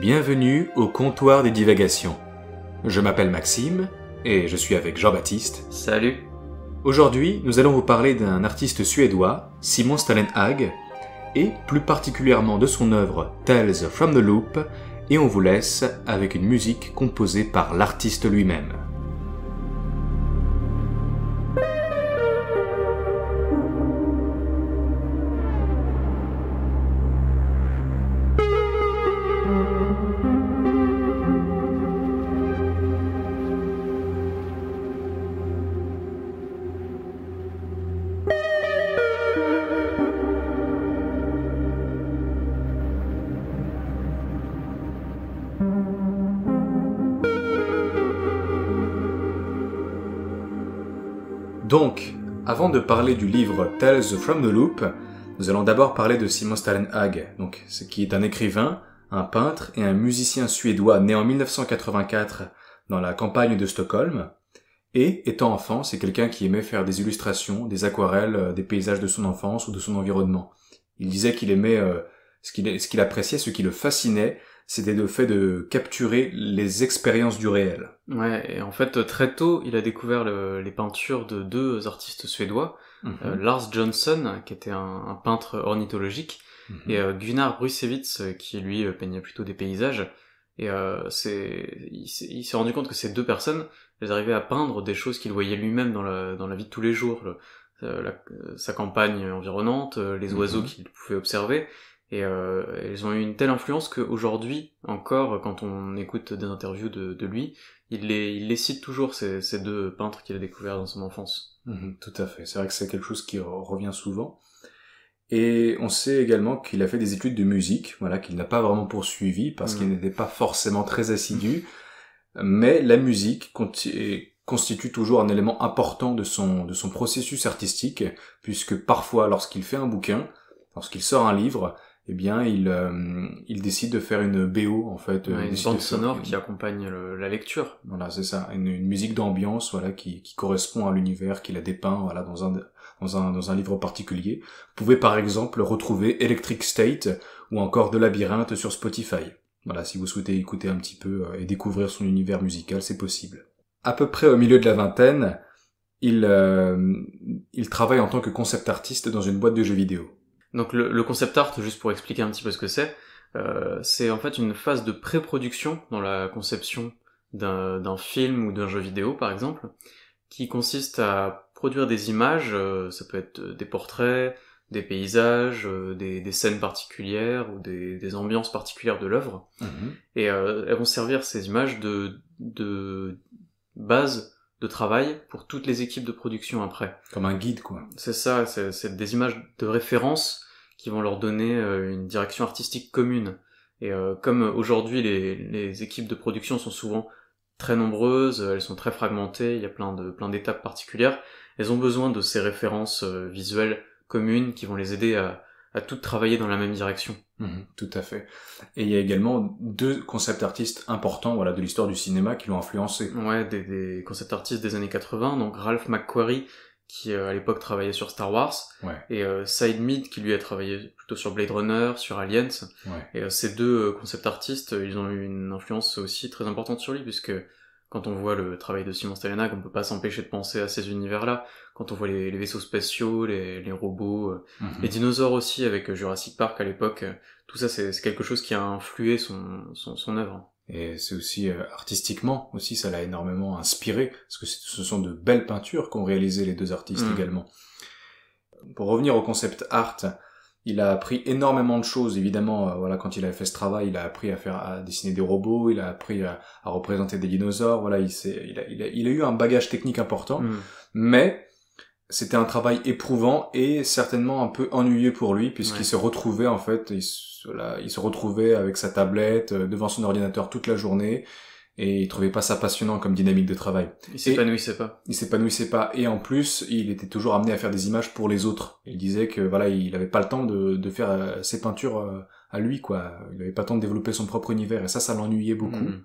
Bienvenue au comptoir des divagations. Je m'appelle Maxime et je suis avec Jean-Baptiste. Salut. Aujourd'hui, nous allons vous parler d'un artiste suédois, Simon Stalenhag, et plus particulièrement de son œuvre Tales from the Loop, et on vous laisse avec une musique composée par l'artiste lui-même. Donc, avant de parler du livre Tales from the Loop, nous allons d'abord parler de Simon Stalenhag, donc ce qui est un écrivain, un peintre et un musicien suédois né en 1984 dans la campagne de Stockholm. Et étant enfant, c'est quelqu'un qui aimait faire des illustrations, des aquarelles, euh, des paysages de son enfance ou de son environnement. Il disait qu'il aimait euh, ce qu'il appréciait, ce qui le fascinait, c'était le fait de capturer les expériences du réel. Ouais, et en fait, très tôt, il a découvert les peintures de deux artistes suédois, euh, mhm. Lars Johnson, qui était un, peintre ornithologique, mhm. et euh, Gunnar Brusewitz, qui lui euh, peignait plutôt des paysages. Et c'est, il s'est rendu compte que ces deux personnes, elles arrivaient à peindre des choses qu'il voyait lui-même dans la, vie de tous les jours, sa campagne environnante, les mhm. oiseaux qu'il pouvait observer, et euh, elles ont eu une telle influence qu'aujourd'hui, encore, quand on écoute des interviews de, lui, il les, cite toujours, ces, deux peintres qu'il a découverts dans son enfance. Mhm, tout à fait, c'est vrai que c'est quelque chose qui revient souvent. Et on sait également qu'il a fait des études de musique, voilà, qu'il n'a pas vraiment poursuivi parce mhm. qu'il n'était pas forcément très assidu. Mais la musique constitue toujours un élément important de son, de son processus artistique, puisque parfois, lorsqu'il fait un bouquin, lorsqu'il sort un livre, eh bien, il, euh, il décide de faire une BO, en fait. Euh, une bande sonore qui accompagne la lecture. Voilà, c'est ça. Une, musique d'ambiance, voilà, qui, correspond à l'univers qu'il a dépeint, voilà, dans un, dans un, dans un livre particulier. Vous pouvez, par exemple, retrouver Electric State ou encore De Labyrinthe sur Spotify. Voilà, si vous souhaitez écouter un petit peu euh, et découvrir son univers musical, c'est possible. À peu près au milieu de la vingtaine, il, il travaille en tant que concept artiste dans une boîte de jeux vidéo. Donc le, concept art, juste pour expliquer un petit peu ce que c'est, euh, c'est en fait une phase de pré-production dans la conception d'un film ou d'un jeu vidéo par exemple, qui consiste à produire des images, euh, ça peut être des portraits, des paysages, euh, des, scènes particulières ou des, ambiances particulières de l'œuvre. Mhm. Et elles vont servir ces images de, de base de travail pour toutes les équipes de production après. Comme un guide, quoi. C'est ça, c'est des images de référence qui vont leur donner euh, une direction artistique commune. Et euh, comme aujourd'hui les, équipes de production sont souvent très nombreuses, elles sont très fragmentées, il y a plein de plein d'étapes particulières, elles ont besoin de ces références euh, visuelles communes qui vont les aider à, a toutes travailler dans la même direction. Mhm, tout à fait. Et il y a également deux concept artistes importants voilà, de l'histoire du cinéma qui l'ont influencé. Ouais, des, des concept artistes des années 80, donc Ralph McQuarrie, qui euh, à l'époque travaillait sur Star Wars, et euh, Side Mead, qui lui a travaillé plutôt sur Blade Runner, sur Aliens. Et euh, ces deux concept artistes, ils ont eu une influence aussi très importante sur lui, puisque quand on voit le travail de Simon Stalenak, on peut pas s'empêcher de penser à ces univers-là. Quand on voit les, vaisseaux spatiaux, les, robots, euh, mhm. les dinosaures aussi avec euh, Jurassic Park à l'époque, euh, tout ça c'est quelque chose qui a influé son, œuvre. Et c'est aussi artistiquement aussi ça l'a énormément inspiré parce que ce sont de belles peintures qu'ont réalisées les deux artistes mhm. également. Pour revenir au concept art, il a appris énormément de choses, évidemment. Euh, voilà, quand il a fait ce travail, il a appris à faire, à dessiner des robots, il a appris à, représenter des dinosaures. Voilà, il, il, a, il, a, il, a, eu un bagage technique important, hmm. mais c'était un travail éprouvant et certainement un peu ennuyeux pour lui, puisqu'il se retrouvait en fait, il se retrouvait avec sa tablette euh, devant son ordinateur toute la journée et il trouvait pas ça passionnant comme dynamique de travail. Il s'épanouissait pas. Il s'épanouissait pas et en plus il était toujours amené à faire des images pour les autres. Il disait que voilà il avait pas le temps de, faire euh, ses peintures euh, à lui quoi. Il avait pas le temps de développer son propre univers et ça ça l'ennuyait beaucoup. Hmm.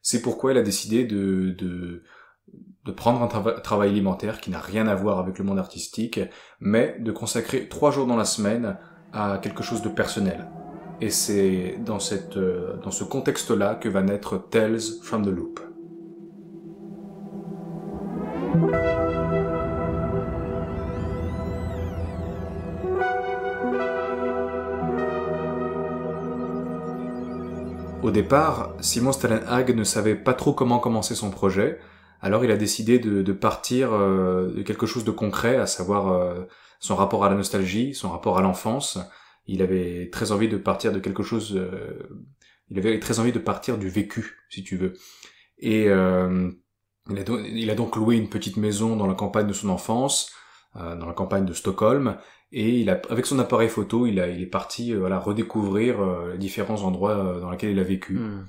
C'est pourquoi il a décidé de, de prendre un travail alimentaire qui n'a rien à voir avec le monde artistique, mais de consacrer trois jours dans la semaine à quelque chose de personnel et c'est euh, dans, ce contexte-là que va naître Tales from the Loop. Au départ, Simon Stellenhag ne savait pas trop comment commencer son projet, alors il a décidé de, partir euh, de quelque chose de concret, à savoir euh, son rapport à la nostalgie, son rapport à l'enfance, il avait très envie de partir de quelque chose, euh, il avait très envie de partir du vécu, si tu veux. Et euh, il a, donc loué une petite maison dans la campagne de son enfance, euh, dans la campagne de Stockholm, et il a, avec son appareil photo, il, a, il est parti voilà, redécouvrir les différents endroits dans lesquels il a vécu. Hmm.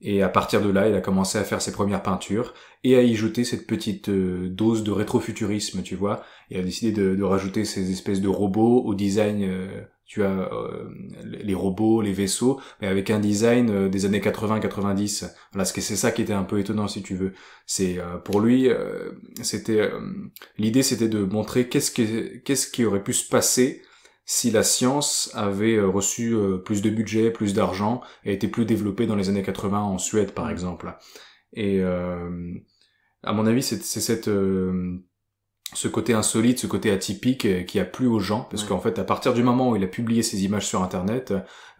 Et à partir de là, il a commencé à faire ses premières peintures et à y jeter cette petite dose de rétrofuturisme, tu vois. Et a décidé de, de rajouter ces espèces de robots au design tu as euh, les robots, les vaisseaux, mais avec un design euh, des années 80-90. Voilà, c'est ça qui était un peu étonnant si tu veux. C'est euh, pour lui, c'était l'idée, c'était de montrer qu'est-ce qui, qu'est-ce qui aurait pu se passer si la science avait reçu plus de budget, plus d'argent et était plus développée dans les années 80 en Suède par mm. exemple. Et à mon avis, c'est cette ce côté insolite, ce côté atypique euh, qui a plu aux gens, parce qu'en fait, à partir du moment où il a publié ses images sur Internet,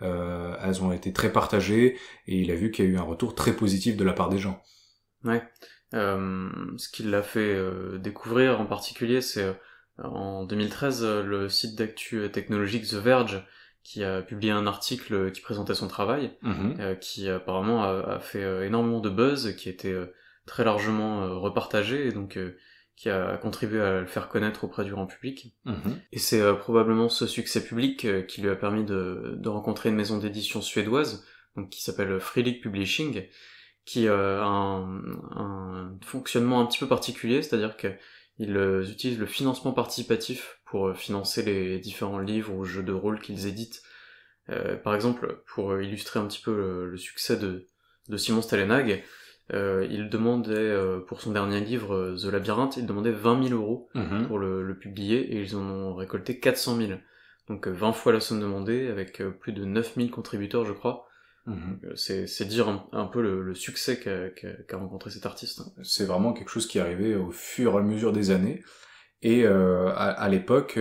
euh, elles ont été très partagées et il a vu qu'il y a eu un retour très positif de la part des gens. Ouais. Euh, ce qui l'a fait découvrir en particulier, c'est en 2013 le site d'actu technologique The Verge qui a publié un article qui présentait son travail, mhm. qui apparemment a, fait énormément de buzz, qui était très largement repartagé donc qui a contribué à le faire connaître auprès du grand public. Mhm. Et c'est euh, probablement ce succès public euh, qui lui a permis de, rencontrer une maison d'édition suédoise, donc qui s'appelle Freelig Publishing, qui euh, a un, fonctionnement un petit peu particulier, c'est-à-dire qu'ils utilisent le financement participatif pour financer les différents livres ou jeux de rôle qu'ils éditent. par exemple, pour illustrer un petit peu le, succès de, Simon Stalenag, euh, il demandait euh, pour son dernier livre euh, The Labyrinthe, il demandait 20 000 euros mhm. pour le, publier et ils en ont récolté 400 000. Donc 20 fois la somme demandée avec plus de 9 000 contributeurs je crois. Mhm. C'est dire un, peu le, succès qu'a rencontré cet artiste. Hein. C'est vraiment quelque chose qui est au fur et à mesure des années. Et à, l'époque,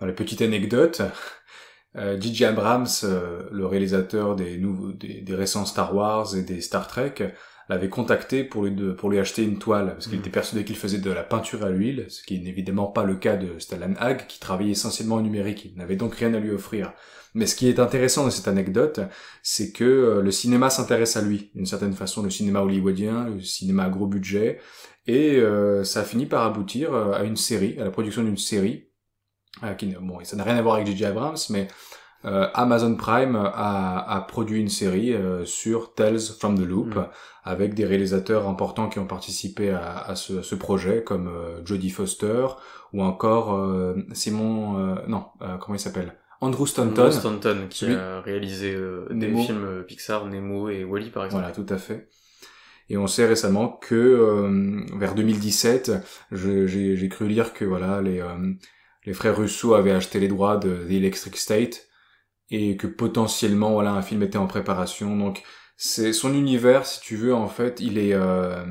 dans les petites anecdotes, DJ Abrams, le réalisateur des, récents Star Wars et des Star Trek, l'avait contacté pour lui, pour lui acheter une toile, parce qu'il hmm. était persuadé qu'il faisait de la peinture à l'huile, ce qui n'est évidemment pas le cas de Stellan Hag, qui travaillait essentiellement au numérique, il n'avait donc rien à lui offrir. Mais ce qui est intéressant dans cette anecdote, c'est que euh, le cinéma s'intéresse à lui, d'une certaine façon, le cinéma hollywoodien, le cinéma à gros budget, et euh, ça finit par aboutir euh, à une série, à la production d'une série, qui, bon, ça n'a rien à voir avec J.J. Abrams, mais euh, Amazon Prime a, produit une série euh, sur Tales from the Loop mm. avec des réalisateurs importants qui ont participé à, ce, projet comme euh, Jodie Foster ou encore Simon non comment il s'appelle Andrew Stanton, qui a réalisé des films Pixar Nemo et Wally par exemple. Voilà tout à fait. Et on sait récemment que vers 2017, j'ai cru lire que voilà les les frères Russo avaient acheté les droits de The Electric State, et que potentiellement voilà un film était en préparation. Donc c'est son univers, si tu veux, en fait, il est euh,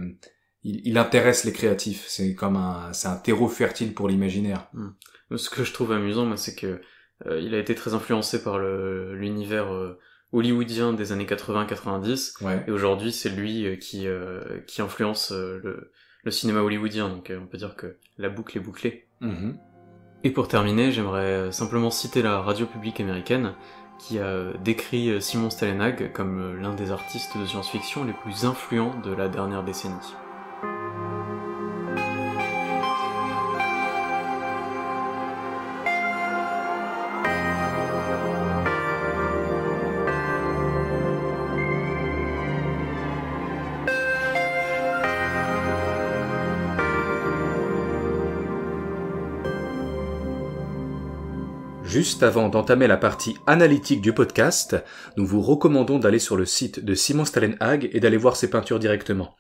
il, intéresse les créatifs. C'est comme un c'est un terreau fertile pour l'imaginaire. Hmm. Ce que je trouve amusant, moi, c'est que euh, il a été très influencé par le l'univers euh, hollywoodien des années 80-90 ouais. et aujourd'hui c'est lui qui qui influence le le cinéma hollywoodien. Donc on peut dire que la boucle est bouclée. Mm-hmm. Et pour terminer, j'aimerais euh, simplement citer la radio publique américaine qui a euh, décrit euh, Simon Stalenag comme l'un des artistes de science-fiction les plus influents de la dernière décennie. Juste avant d'entamer la partie analytique du podcast, nous vous recommandons d'aller sur le site de Simon Stalenhag et d'aller voir ses peintures directement.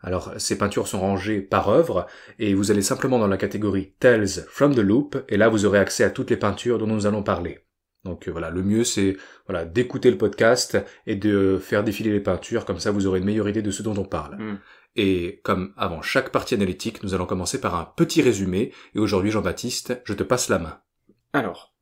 Alors, ces peintures sont rangées par œuvre, et vous allez simplement dans la catégorie Tales from the Loop, et là vous aurez accès à toutes les peintures dont nous allons parler. Donc euh, voilà, le mieux c'est voilà d'écouter le podcast et de faire défiler les peintures, comme ça vous aurez une meilleure idée de ce dont on parle. Hmm. Et comme avant chaque partie analytique, nous allons commencer par un petit résumé, et aujourd'hui Jean-Baptiste, je te passe la main. Alors,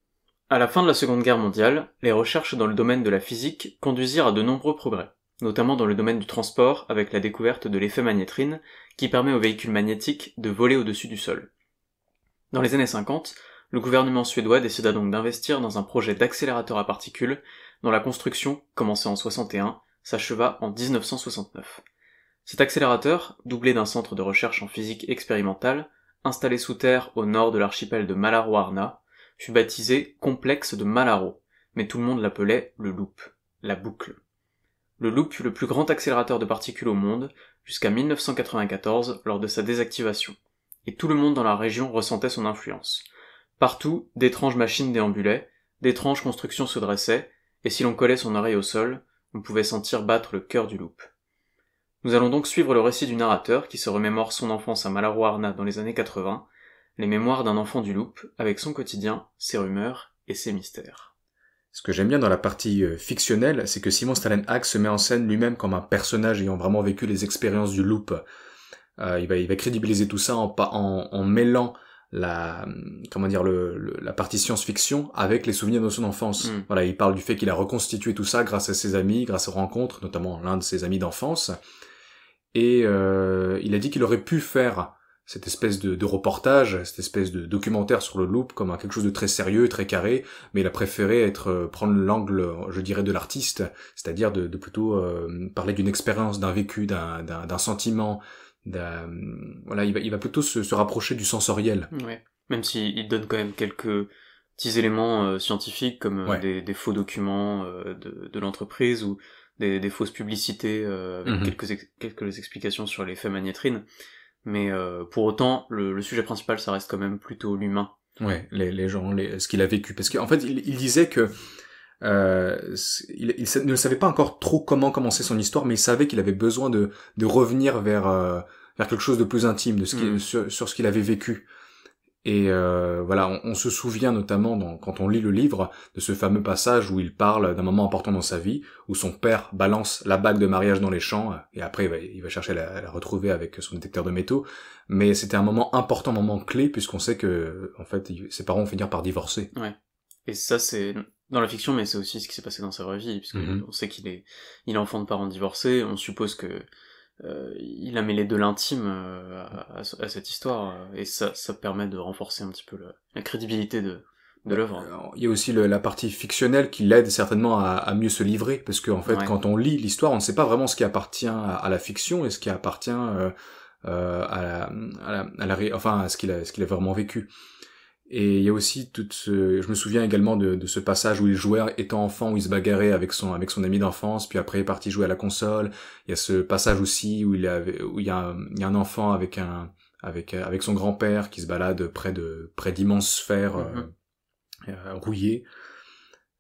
à la fin de la Seconde Guerre mondiale, les recherches dans le domaine de la physique conduisirent à de nombreux progrès, notamment dans le domaine du transport avec la découverte de l'effet magnétrine qui permet aux véhicules magnétiques de voler au-dessus du sol. Dans les années 50, le gouvernement suédois décida donc d'investir dans un projet d'accélérateur à particules dont la construction, commencée en 61, s'acheva en 1969. Cet accélérateur, doublé d'un centre de recherche en physique expérimentale, installé sous terre au nord de l'archipel de Malarwarna, fut baptisé complexe de Malaro, mais tout le monde l'appelait le Loup, la boucle. Le Loup fut le plus grand accélérateur de particules au monde jusqu'à 1994 lors de sa désactivation, et tout le monde dans la région ressentait son influence. Partout, d'étranges machines déambulaient, d'étranges constructions se dressaient, et si l'on collait son oreille au sol, on pouvait sentir battre le cœur du Loup. Nous allons donc suivre le récit du narrateur qui se remémore son enfance à Malaro Arna dans les années 80 les mémoires d'un enfant du Loup, avec son quotidien, ses rumeurs et ses mystères. Ce que j'aime bien dans la partie euh, fictionnelle, c'est que Simon Stalenhag se met en scène lui-même comme un personnage ayant vraiment vécu les expériences du Loup. Euh, il, va, crédibiliser tout ça en, mêlant la comment dire la partie science-fiction avec les souvenirs de son enfance. Mm. Voilà, il parle du fait qu'il a reconstitué tout ça grâce à ses amis, grâce aux rencontres, notamment l'un de ses amis d'enfance. Et euh, il a dit qu'il aurait pu faire cette espèce de, de, reportage, cette espèce de documentaire sur le loop comme un, quelque chose de très sérieux, très carré, mais il a préféré être euh, prendre l'angle, je dirais, de l'artiste, c'est-à-dire de, de, plutôt euh, parler d'une expérience, d'un vécu, d'un sentiment. Voilà, il va, il va plutôt se, rapprocher du sensoriel. Ouais. Même s'il donne quand même quelques petits éléments euh, scientifiques comme des, des, faux documents de, de l'entreprise ou des, des, fausses publicités avec mhm. quelques, les quelques explications sur les faits magnétrines. Mais euh, pour autant, le, sujet principal, ça reste quand même plutôt l'humain. Ouais, les, les gens, ce qu'il a vécu. Parce qu'en fait, il, disait que euh, il, ne savait pas encore trop comment commencer son histoire, mais il savait qu'il avait besoin de, revenir vers, euh, vers quelque chose de plus intime, de ce mm. sur, ce qu'il avait vécu. Et euh, voilà, on, se souvient notamment quand on lit le livre de ce fameux passage où il parle d'un moment important dans sa vie, où son père balance la bague de mariage dans les champs, et après il va, chercher à la, retrouver avec son détecteur de métaux. Mais c'était un moment important, moment clé, puisqu'on sait que en fait ses parents vont finir par divorcer. Ouais. Et ça c'est dans la fiction, mais c'est aussi ce qui s'est passé dans sa vraie vie, puisqu'on mhm. sait qu'il est, il est enfant de parents divorcés. On suppose que euh, il a mêlé de l'intime euh, à, cette histoire euh, et ça, permet de renforcer un petit peu la, crédibilité de, de l'œuvre. Il y a aussi la partie fictionnelle qui l'aide certainement à, mieux se livrer parce qu'en fait quand on lit l'histoire on ne sait pas vraiment ce qui appartient à, la fiction et ce qui appartient à, à, à la, enfin à ce qu'il a, qu'il a vraiment vécu. Et il y a aussi tout ce... Je me souviens également de, de, ce passage où il jouait étant enfant, où il se bagarrait avec son, avec son ami d'enfance, puis après il est parti jouer à la console. Il y a ce passage aussi où il, avait, où il, y, a un, il y a un enfant avec, un, avec, avec son grand-père qui se balade près de près d'immenses sphères mm-hmm. euh, euh, rouillées.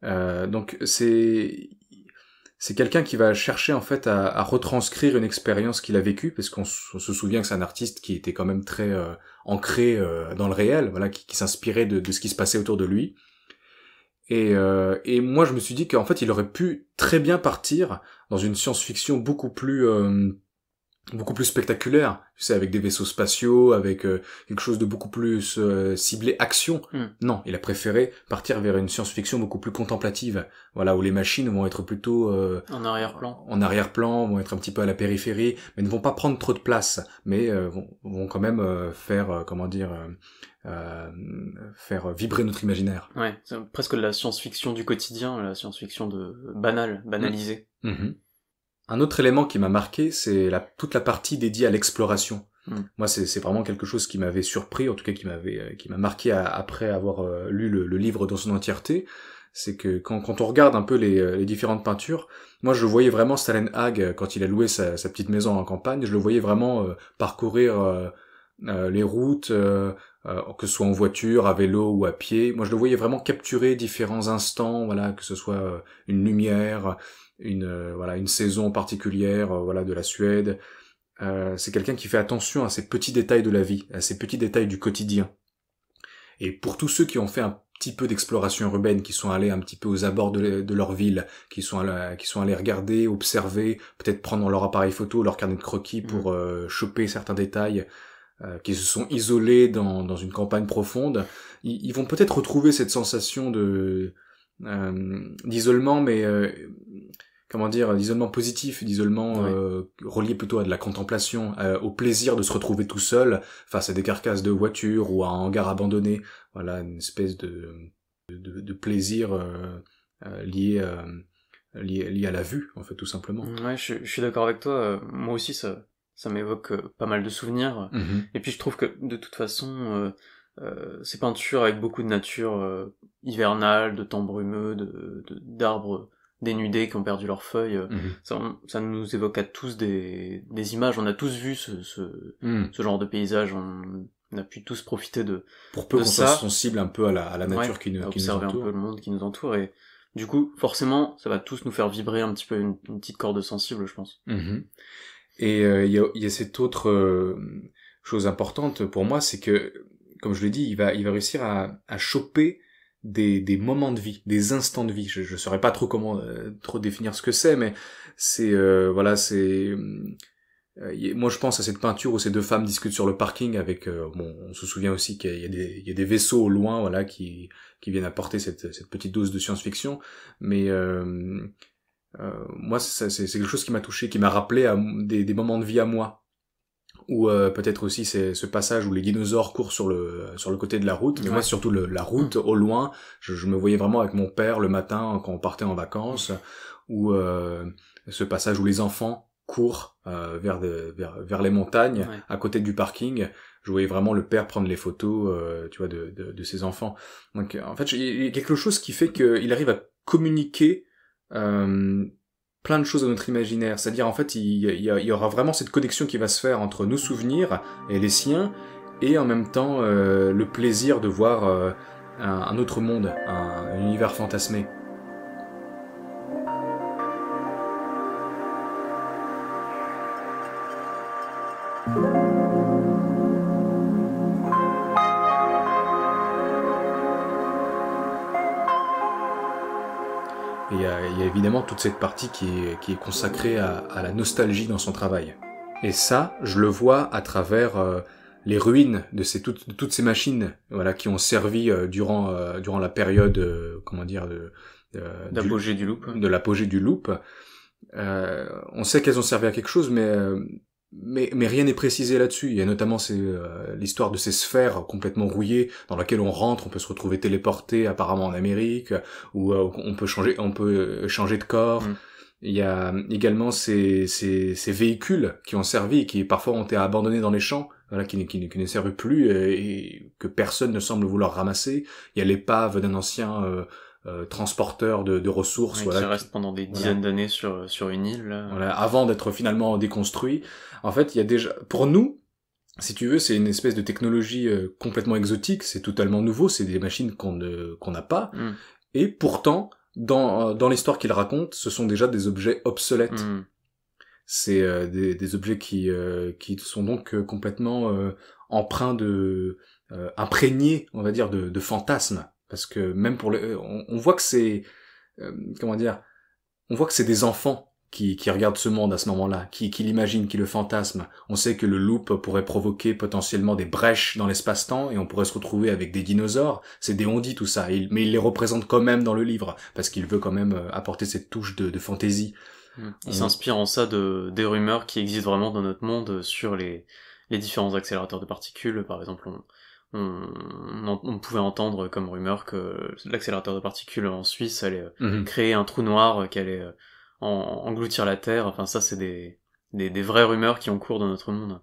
Euh, donc c'est c'est quelqu'un qui va chercher en fait à, retranscrire une expérience qu'il a vécue, parce qu'on se souvient que c'est un artiste qui était quand même très euh, ancré euh, dans le réel, voilà, qui, s'inspirait de, ce qui se passait autour de lui. Et, euh, et moi, je me suis dit qu'en fait, il aurait pu très bien partir dans une science-fiction beaucoup plus beaucoup plus spectaculaire, tu sais, avec des vaisseaux spatiaux, avec euh, quelque chose de beaucoup plus euh, ciblé action. Hmm. Non, il a préféré partir vers une science-fiction beaucoup plus contemplative, voilà, où les machines vont être plutôt euh, en arrière-plan, en arrière-plan, vont être un petit peu à la périphérie, mais ne vont pas prendre trop de place, mais vont, quand même faire, comment dire, faire vibrer notre imaginaire. Ouais, c'est presque la science-fiction du quotidien, la science-fiction de banale, banalisée. Mm-hmm. Un autre élément qui m'a marqué, c'est la, toute la partie dédiée à l'exploration. Hmm. Moi, c'est vraiment quelque chose qui m'avait surpris, en tout cas qui m'avait, euh, qui m'a marqué après avoir euh, lu le, livre dans son entièreté. C'est que quand, on regarde un peu les, euh, différentes peintures, moi je voyais vraiment Stalenhag quand il a loué sa, petite maison en campagne, je le voyais vraiment parcourir les routes, que ce soit en voiture, à vélo ou à pied. Moi je le voyais vraiment capturer différents instants, voilà, que ce soit une lumière, une euh, voilà une saison particulière euh, voilà de la Suède. Euh, c'est quelqu'un qui fait attention à ces petits détails de la vie, à ces petits détails du quotidien. Et pour tous ceux qui ont fait un petit peu d'exploration urbaine, qui sont allés un petit peu aux abords de, leur ville, qui sont, allés, qui sont allés regarder, observer, peut-être prendre leur appareil photo, leur carnet de croquis pour mm. choper certains détails, qui se sont isolés dans, dans une campagne profonde, ils, vont peut-être retrouver cette sensation de d'isolement, mais comment dire, l'isolement positif, l'isolement euh, relié plutôt à de la contemplation, euh, au plaisir de se retrouver tout seul face à des carcasses de voitures ou à un hangar abandonné. Voilà, une espèce de, de, plaisir euh, lié, lié, à la vue, en fait, tout simplement. Mm, ouais, je, suis d'accord avec toi. Moi aussi, ça, ça m'évoque pas mal de souvenirs. Mm-hmm. Et puis, je trouve que, de toute façon... ces peintures avec beaucoup de nature hivernale, de temps brumeux, de d'arbres dénudés, qui ont perdu leurs feuilles. Euh, mhm. Ça, nous évoque à tous des, images. On a tous vu mhm. ce, genre de paysage. On, a pu tous profiter de Pour peu qu'on soit sensible un peu à la, nature qui, nous, entoure. un peu le monde qui nous entoure. Et du coup, forcément, ça va tous nous faire vibrer un petit peu une, petite corde sensible, je pense. Mhm. Et euh, il y, a, cette autre euh, chose importante pour moi, c'est que, comme je l'ai dit, il va, réussir à choper des, moments de vie, des instants de vie. Je, ne saurais pas trop comment euh, trop définir ce que c'est, mais c'est euh, voilà, c'est euh, moi, je pense à cette peinture où ces deux femmes discutent sur le parking avec. bon, on se souvient aussi qu'il y, a des vaisseaux au loin, voilà, qui qui viennent apporter cette, petite dose de science-fiction. Mais moi, c'est quelque chose qui m'a touché, qui m'a rappelé à des, moments de vie à moi ou euh, peut-être aussi c'est ce passage où les dinosaures courent sur le sur le côté de la route. Mais moi, surtout le, la route au loin, je, me voyais vraiment avec mon père le matin quand on partait en vacances, ou euh, ce passage où les enfants courent euh, vers, vers, vers les montagnes à côté du parking. Je voyais vraiment le père prendre les photos, tu vois, de, de, de, ses enfants. Donc en fait, il y a quelque chose qui fait qu'il arrive à communiquer plein de choses à notre imaginaire. C'est-à-dire, en fait, il, y aura vraiment cette connexion qui va se faire entre nos souvenirs et les siens, et en même temps, euh, le plaisir de voir euh, un, autre monde, un univers fantasmé. cette partie qui est, consacrée à, la nostalgie dans son travail. Et ça, je le vois à travers euh, les ruines de, ces, toutes ces machines, voilà, qui ont servi euh, durant euh, durant la période, comment dire, de l'apogée du, du, loop. De l'apogée du loop. on sait qu'elles ont servi à quelque chose, mais mais, mais, rien n'est précisé là-dessus. Il y a notamment euh, l'histoire de ces sphères complètement rouillées dans laquelle on rentre, on peut se retrouver téléporté apparemment en Amérique, ou euh, on peut changer, on peut euh, changer de corps. Mm. Il y a euh, également ces, ces, véhicules qui ont servi, qui parfois ont été abandonnés dans les champs, voilà, qui, qui, qui ne servent plus et, que personne ne semble vouloir ramasser. Il y a l'épave d'un ancien transporteurs transporteur de, ressources. voilà, qui reste pendant des dizaines d'années sur, sur une île. avant d'être finalement déconstruit. En fait, il y a déjà, pour nous, si tu veux, c'est une espèce de technologie euh, complètement exotique, c'est totalement nouveau, c'est des machines qu'on ne, qu'on n'a pas. Hmm. Et pourtant, dans, euh, dans l'histoire qu'il raconte, ce sont déjà des objets obsolètes. Hmm. C'est euh, des, objets qui, qui sont donc complètement emprunts de, imprégnés, on va dire, de, de fantasmes parce que même pour le, euh, on, voit que c'est, euh, comment dire, on voit que c'est des enfants qui, qui regardent ce monde à ce moment-là, qui, qui l'imaginent, qui le fantasment. On sait que le loop pourrait provoquer potentiellement des brèches dans l'espace-temps et on pourrait se retrouver avec des dinosaures. C'est des tout ça, mais il les représente quand même dans le livre parce qu'il veut quand même euh, apporter cette touche de, fantaisie. Mm. Il s'inspire en ça de des rumeurs qui existent vraiment dans notre monde sur les les différents accélérateurs de particules. Par exemple, on, pouvait entendre comme rumeur que l'accélérateur de particules en Suisse allait euh, mhm. créer un trou noir euh, qui allait euh, engloutir la Terre. Enfin, ça, c'est des, des, vraies rumeurs qui ont cours dans notre monde.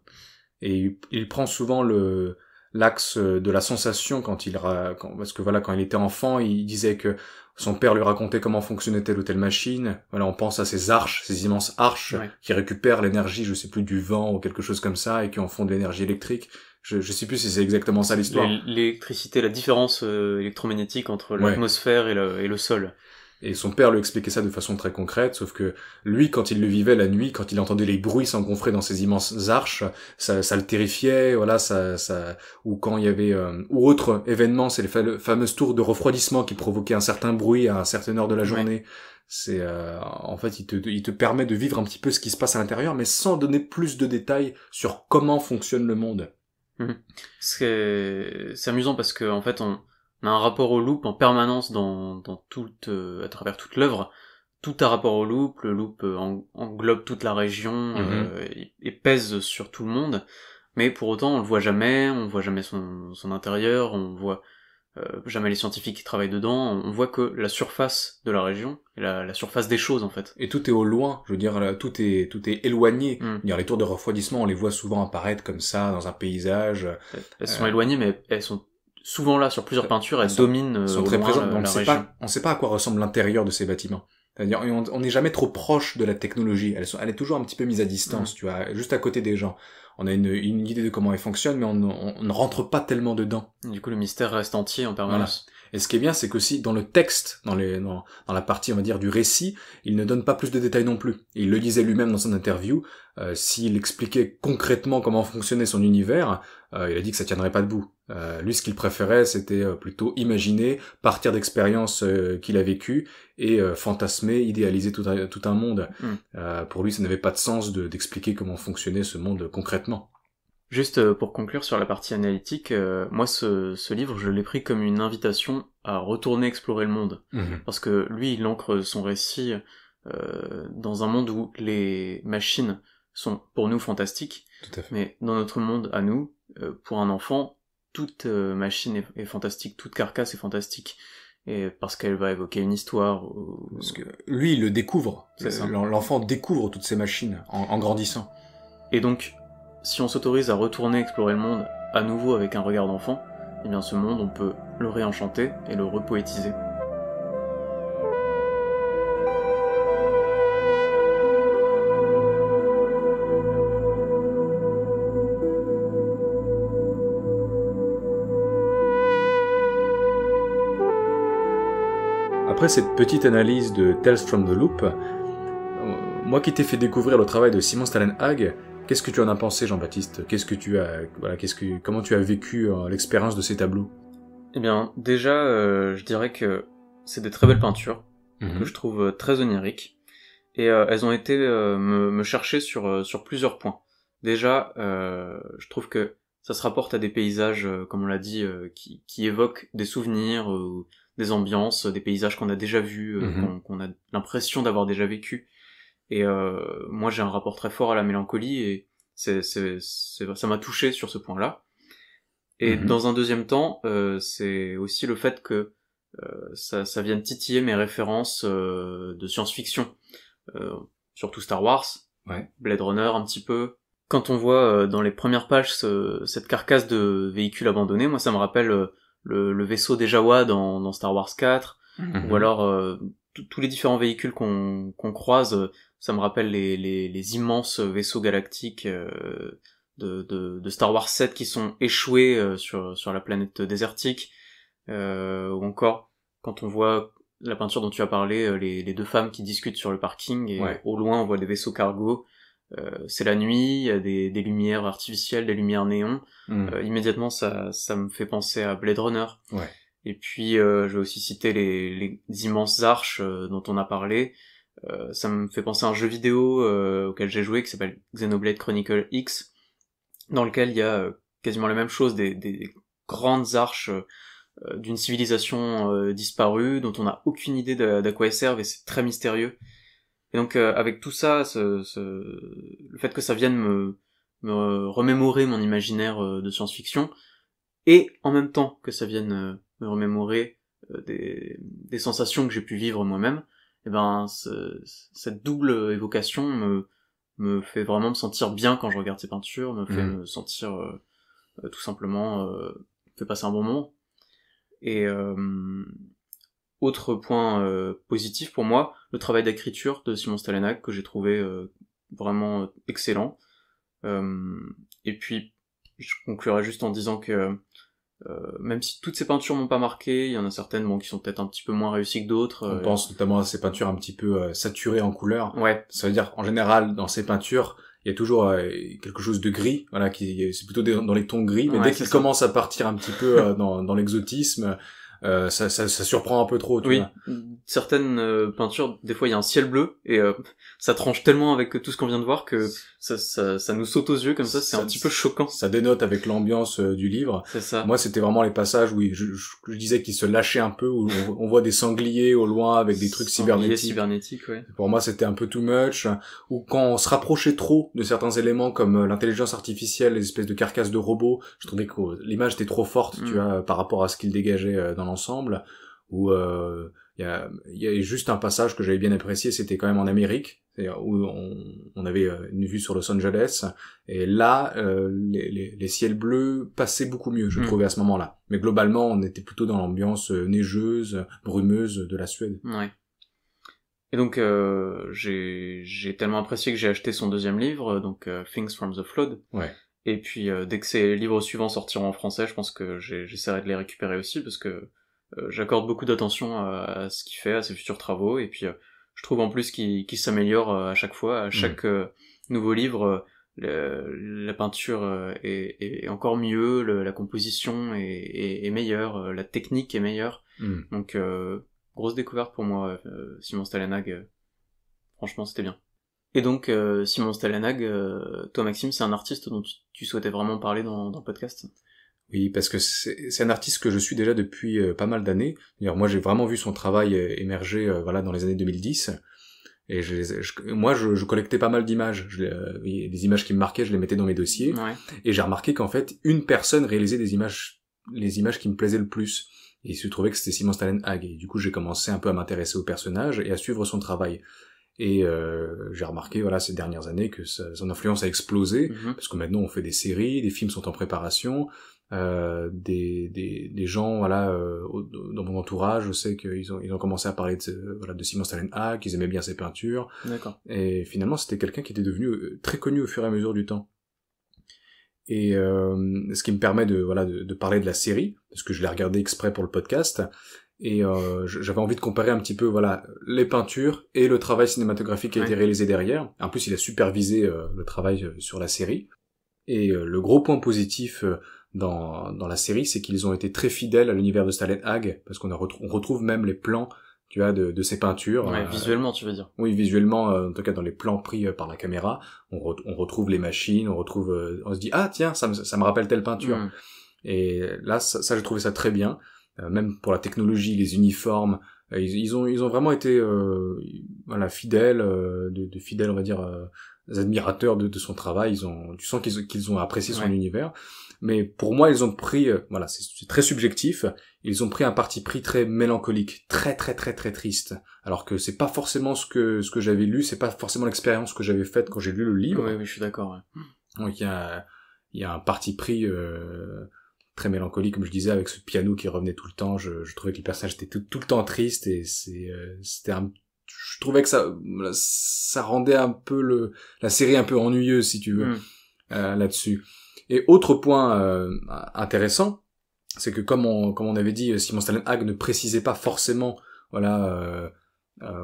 Et il, prend souvent le, l'axe de la sensation quand il quand, parce que voilà quand il était enfant il disait que son père lui racontait comment fonctionnait telle ou telle machine voilà on pense à ces arches ces immenses arches qui récupèrent l'énergie je sais plus du vent ou quelque chose comme ça et qui en font de l'énergie électrique je, je sais plus si c'est exactement ça l'histoire. L'électricité, la différence euh, électromagnétique entre l'atmosphère et, le, sol. Et son père lui expliquait ça de façon très concrète, sauf que lui, quand il le vivait la nuit, quand il entendait les bruits s'engonfler dans ces immenses arches, ça, ça, le terrifiait, voilà, ça, ça, ou quand il y avait, euh, ou autre événement, c'est les fameuses tours de refroidissement qui provoquaient un certain bruit à un heures heure de la journée. C'est, euh, en fait, il te, il te permet de vivre un petit peu ce qui se passe à l'intérieur, mais sans donner plus de détails sur comment fonctionne le monde. Mhm. C'est amusant parce que en fait on, a un rapport au loop en permanence dans, toute, euh, à travers toute l'œuvre. Tout a rapport au loop, le loop euh, englobe toute la région euh, mhm. et, pèse sur tout le monde. Mais pour autant, on le voit jamais, on voit jamais son intérieur, on voit euh, jamais les scientifiques qui travaillent dedans, on voit que la surface de la région, la, la surface des choses en fait. Et tout est au loin, je veux dire, tout est tout est éloigné. Dire, mm. les tours de refroidissement, on les voit souvent apparaître comme ça dans un paysage. Elles sont euh, éloignées, mais elles sont souvent là sur plusieurs peintures, elles, sont, dominent. Euh, sont très présentes. Euh, on ne sait pas, sait pas à quoi ressemble l'intérieur de ces bâtiments. C'est-à-dire, on n'est jamais trop proche de la technologie. Elle, est toujours un petit peu mise à distance, mm. tu vois, juste à côté des gens on a une, idée de comment elle fonctionne, mais on, ne rentre pas tellement dedans. Du coup, le mystère reste entier en permanence. Et ce qui est bien, c'est qu'aussi dans le texte, dans, les, dans, la partie, on va dire, du récit, il ne donne pas plus de détails non plus. Il le disait lui-même dans son interview. Euh, s'il expliquait concrètement comment fonctionnait son univers, euh, il a dit que ça tiendrait pas debout. Euh, lui, ce qu'il préférait, c'était euh, plutôt imaginer, partir d'expériences euh, qu'il a vécues et fantasmer, idéaliser tout un, monde. Hmm. pour lui, ça n'avait pas de sens d'expliquer comment fonctionnait ce monde concrètement. Juste pour conclure sur la partie analytique, moi, ce, livre, je l'ai pris comme une invitation à retourner explorer le monde. Mhm. Parce que lui, il ancre son récit dans un monde où les machines sont pour nous fantastiques, mais dans notre monde à nous, pour un enfant, toute euh, machine est, fantastique, toute carcasse est fantastique. Et parce qu'elle va évoquer une histoire. Parce que lui, il le découvre. L'enfant découvre toutes ces machines en, grandissant. Et donc, si on s'autorise à retourner explorer le monde à nouveau avec un regard d'enfant, eh bien ce monde, on peut le réenchanter et le repoétiser. Après cette petite analyse de Tales from the Loop, euh, moi qui t'ai fait découvrir le travail de Simon Stalenhag, qu'est-ce que tu en as pensé, Jean-Baptiste Qu'est-ce que tu as, voilà, qu'est-ce que, comment tu as vécu euh, l'expérience de ces tableaux Eh bien, déjà, euh, je dirais que c'est des très belles peintures mhm. que je trouve très oniriques et elles ont été me, chercher sur sur plusieurs points. Déjà, je trouve que ça se rapporte à des paysages, comme on l'a dit, qui, qui évoquent des souvenirs des ambiances, des paysages qu'on a déjà vus, euh, mhm. qu'on, a l'impression d'avoir déjà vécu. Et euh, moi, j'ai un rapport très fort à la mélancolie et c'est, ça m'a touché sur ce point-là. Et mhm. dans un deuxième temps, euh, c'est aussi le fait que ça, ça vienne titiller mes références de science-fiction, surtout Star Wars, Blade Runner un petit peu. Quand on voit dans les premières pages cette carcasse de véhicule abandonné, moi ça me rappelle le, vaisseau des Jawa dans, Star Wars 4, mhm. ou alors euh, tous les différents véhicules qu'on croise, euh, ça me rappelle les, immenses vaisseaux galactiques euh, de, Star Wars 7 qui sont échoués sur, la planète désertique, ou encore quand on voit la peinture dont tu as parlé, les, deux femmes qui discutent sur le parking, et au loin on voit des vaisseaux cargo. Euh, c'est la nuit, il y a des, lumières artificielles, des lumières néons. Hmm. Euh, immédiatement, ça, ça me fait penser à Blade Runner. Et puis, euh, je vais aussi citer les, immenses arches dont on a parlé. ça me fait penser à un jeu vidéo auquel j'ai joué qui s'appelle Xenoblade Chronicle X, dans lequel il y a quasiment la même chose, des, des grandes arches d'une civilisation disparue dont on n'a aucune idée d'à quoi elles servent et c'est très mystérieux. Et donc euh, avec tout ça, ce, le fait que ça vienne me, me remémorer mon imaginaire euh, de science-fiction, et en même temps que ça vienne euh, me remémorer des, sensations que j'ai pu vivre moi-même, et eh ben ce... cette double évocation me, fait vraiment me sentir bien quand je regarde ces peintures, me fait mmh. me sentir tout simplement, euh, me fait passer un bon moment. Et, euh, autre point euh, positif pour moi, le travail d'écriture de Simon Stalenac que j'ai trouvé euh, vraiment euh, excellent. et puis, je conclurai juste en disant que même si toutes ces peintures m'ont pas marqué, il y en a certaines bon, qui sont peut-être un petit peu moins réussies que d'autres. On pense notamment à ces peintures un petit peu saturées en couleurs. Ouais. Ça veut dire, en général, dans ces peintures, il y a toujours quelque chose de gris voilà qui c'est plutôt dans les tons gris mais dès qu'il commence à partir un petit peu dans, dans l'exotisme euh, ça, ça, ça, surprend un peu trop. oui, certaines euh, peintures, des fois il y a un ciel bleu et euh, ça tranche tellement avec tout ce qu'on vient de voir que ça, ça, ça, nous saute aux yeux comme ça, c'est un petit peu choquant. Ça dénote avec l'ambiance du livre. Moi, c'était vraiment les passages où je, je, disais qu'ils se lâchaient un peu, où on, voit des sangliers au loin avec des trucs cybernétiques. cybernétiques Pour moi, c'était un peu too much. Ou quand on se rapprochait trop de certains éléments comme l'intelligence artificielle, les espèces de carcasses de robots, je trouvais que oh, l'image était trop forte, tu mm. vois, par rapport à ce qu'il dégageait dans ensemble, où euh, il y a, juste un passage que j'avais bien apprécié, c'était quand même en Amérique, où on, avait euh, une vue sur Los Angeles, et là, euh, les, ciels bleus passaient beaucoup mieux, je hmm. trouvais, à ce moment-là. Mais globalement, on était plutôt dans l'ambiance neigeuse, brumeuse de la Suède. Ouais. Et donc j'ai tellement apprécié que j'ai acheté son deuxième livre, donc Things from the Flood. Ouais. Et puis dès que ces livres suivants sortiront en français, je pense que j'essaierai de les récupérer aussi parce que euh, j'accorde beaucoup d'attention à, ce qu'il fait, à ses futurs travaux, et puis euh, je trouve en plus qu'il s'améliore euh, à chaque fois, à mm. chaque nouveau livre. la peinture est, encore mieux, la composition est, meilleure, la technique est meilleure. Mm. Donc, grosse découverte pour moi, Simon Stalanag. franchement, c'était bien. Et donc, Simon Stalanag, toi Maxime, c'est un artiste dont tu, souhaitais vraiment parler dans, dans le podcast oui, parce que c'est un artiste que je suis déjà depuis euh, pas mal d'années. D'ailleurs, Moi, j'ai vraiment vu son travail euh, émerger euh, voilà, dans les années 2010. Et je, moi, je, collectais pas mal d'images. Euh, les images qui me marquaient, je les mettais dans mes dossiers. Et j'ai remarqué qu'en fait, une personne réalisait des images, les images qui me plaisaient le plus. Et il se trouvait que c'était Simon Stalenhag. Et du coup, j'ai commencé un peu à m'intéresser au personnage et à suivre son travail. Et j'ai remarqué, voilà, ces dernières années, que son influence a explosé, mm-hmm. parce que maintenant, on fait des séries, des films sont en préparation euh, des, des, des, gens voilà euh, dans mon entourage je sais qu'ils ont ils ont commencé à parler de voilà de Simon Stalenhag qu'ils aimaient bien ses peintures et finalement c'était quelqu'un qui était devenu euh, très connu au fur et à mesure du temps et euh, ce qui me permet de voilà de, parler de la série parce que je l'ai regardé exprès pour le podcast et j'avais envie de comparer un petit peu voilà les peintures et le travail cinématographique qui a été réalisé derrière en plus il a supervisé le travail sur la série et le gros point positif dans, dans la série, c'est qu'ils ont été très fidèles à l'univers de Hag, parce qu'on retrouve même les plans tu vois, de, de ses peintures. Euh, visuellement, tu veux dire. Oui, visuellement, euh, en tout cas dans les plans pris euh, par la caméra, on, on, retrouve les machines, on retrouve, on se dit ah tiens, ça me, ça me rappelle telle peinture. Mm. Et là, ça, j'ai trouvé ça très bien, même pour la technologie, les uniformes, ils, ont ils ont vraiment été voilà fidèles, de, de, fidèles on va dire admirateurs de, de, son travail. Ils ont, tu sens qu'ils ont apprécié son univers mais pour moi, ils ont pris, euh, voilà, c'est très subjectif, ils ont pris un parti pris très mélancolique, très très très très triste. Alors que c'est pas forcément ce que ce que j'avais lu, c'est pas forcément l'expérience que j'avais faite quand j'ai lu le livre. Oui, oui, je suis d'accord. Donc il y a il y a un parti pris euh, très mélancolique, comme je disais, avec ce piano qui revenait tout le temps. Je, je trouvais que les personnages étaient tout, tout le temps tristes et c'est euh, c'était un je trouvais que ça ça rendait un peu le la série un peu ennuyeuse si tu veux hmm. là-dessus. Et autre point euh, intéressant, c'est que comme on, comme on avait dit, euh, Simon Stalenhag ne précisait pas forcément voilà euh,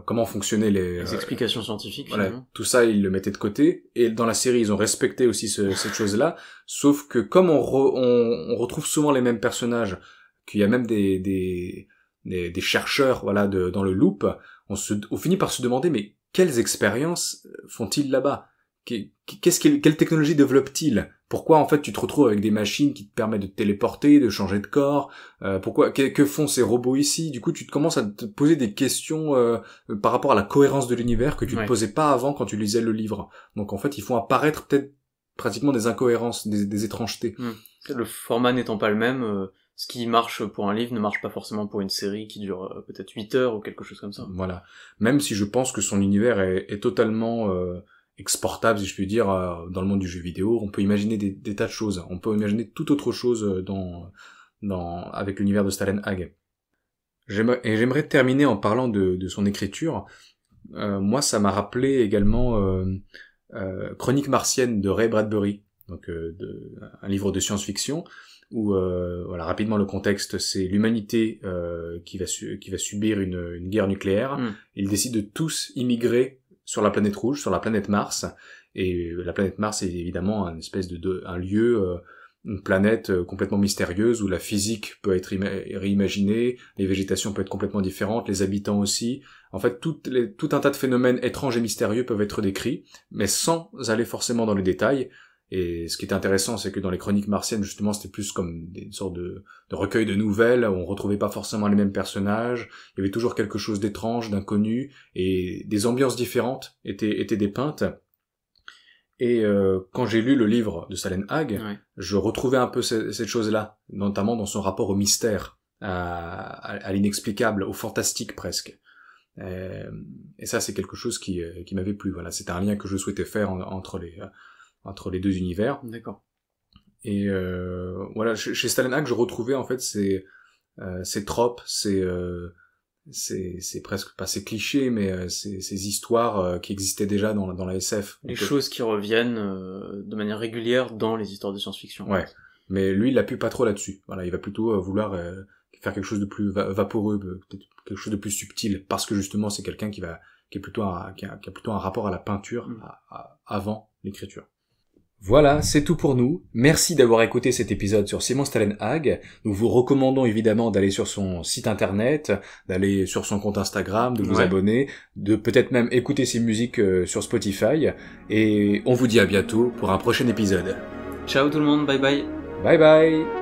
comment fonctionnaient les, les explications scientifiques. tout ça, ils le mettaient de côté. Et dans la série, ils ont respecté aussi cette chose-là. Sauf que comme on, on, retrouve souvent les mêmes personnages, qu'il y a même des, des, des, chercheurs voilà de, dans le loop, on, se, on finit par se demander mais quelles expériences font-ils là-bas Qu'est-ce quelle technologie développent-ils pourquoi en fait tu te retrouves avec des machines qui te permettent de téléporter, de changer de corps euh, Pourquoi que, font ces robots ici Du coup, tu te commences à te poser des questions euh, euh, par rapport à la cohérence de l'univers que tu ne posais pas avant quand tu lisais le livre. Donc en fait, ils font apparaître peut-être pratiquement des incohérences, des, étrangetés. Hmm. Le format n'étant pas le même, ce qui marche pour un livre ne marche pas forcément pour une série qui dure peut-être 8 heures ou quelque chose comme ça. Voilà. Même si je pense que son univers est, totalement exportable, si je puis dire, euh, dans le monde du jeu vidéo. On peut imaginer des, tas de choses. On peut imaginer tout autre chose euh, dans, dans, avec l'univers de Stalenhag. Et j'aimerais terminer en parlant de, son écriture. Euh, moi, ça m'a rappelé également euh, Chronique martienne de Ray Bradbury, donc de, un livre de science-fiction où, voilà, rapidement le contexte, c'est l'humanité qui va, qui va subir une, guerre nucléaire. Hmm. Ils décident de tous immigrer sur la planète rouge, sur la planète Mars. Et la planète Mars est évidemment un espèce de, un lieu, euh, une planète euh, complètement mystérieuse où la physique peut être réimaginée, les végétations peuvent être complètement différentes, les habitants aussi. En fait, les, tout un tas de phénomènes étranges et mystérieux peuvent être décrits, mais sans aller forcément dans les détails. Et ce qui est intéressant, c'est que dans les chroniques martiennes, justement, c'était plus comme des sortes de, de recueil de nouvelles, où on retrouvait pas forcément les mêmes personnages, il y avait toujours quelque chose d'étrange, d'inconnu, et des ambiances différentes étaient, étaient dépeintes. Et euh, quand j'ai lu le livre de Salen Hag, je retrouvais un peu cette, chose-là, notamment dans son rapport au mystère, à, à, l'inexplicable, au fantastique presque. Euh, et ça, c'est quelque chose qui, euh, qui m'avait plu. Voilà, c'était un lien que je souhaitais faire entre les entre les deux univers. D'accord. Et euh, voilà, chez Stalinhack, je retrouvais en fait ces, euh, ces tropes, ces, euh, ces, presque pas ces clichés, mais euh, ces, histoires euh, qui existaient déjà dans, dans la SF. Les euh, choses qui reviennent de manière régulière dans les histoires de science-fiction. Ouais. Mais lui, il pu pas trop là-dessus. Voilà, il va plutôt vouloir faire quelque chose de plus vaporeux, quelque chose de plus subtil, parce que justement, c'est quelqu'un qui va qui est plutôt qui, a, qui a plutôt un rapport à la peinture mm. avant l'écriture. Voilà, c'est tout pour nous. Merci d'avoir écouté cet épisode sur Simon Stalenhag. Nous vous recommandons évidemment d'aller sur son site internet, d'aller sur son compte Instagram, de vous abonner, de peut-être même écouter ses musiques euh, sur Spotify. Et on vous dit à bientôt pour un prochain épisode. Ciao tout le monde, bye bye. Bye bye.